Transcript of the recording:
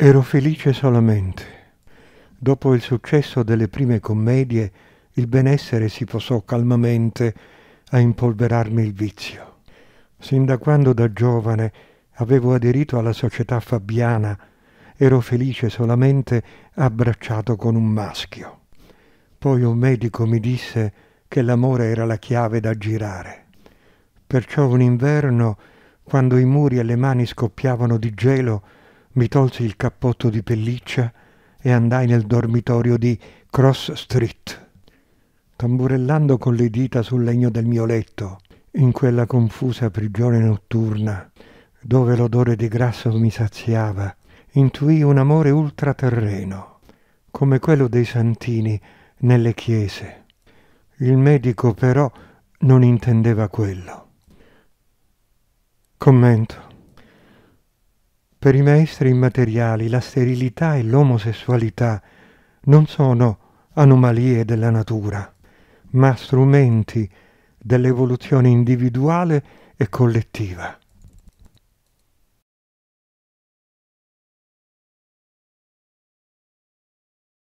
Ero felice solamente. Dopo il successo delle prime commedie, il benessere si posò calmamente a impolverarmi il vizio. Sin da quando da giovane avevo aderito alla società fabbiana, ero felice solamente abbracciato con un maschio. Poi un medico mi disse che l'amore era la chiave da girare. Perciò un inverno, quando i muri e le mani scoppiavano di gelo, mi tolsi il cappotto di pelliccia e andai nel dormitorio di Cross Street, tamburellando con le dita sul legno del mio letto, in quella confusa prigione notturna, dove l'odore di grasso mi saziava, intuì un amore ultraterreno, come quello dei santini nelle chiese. Il medico però non intendeva quello. Commento. Per i maestri immateriali la sterilità e l'omosessualità non sono anomalie della natura, ma strumenti dell'evoluzione individuale e collettiva.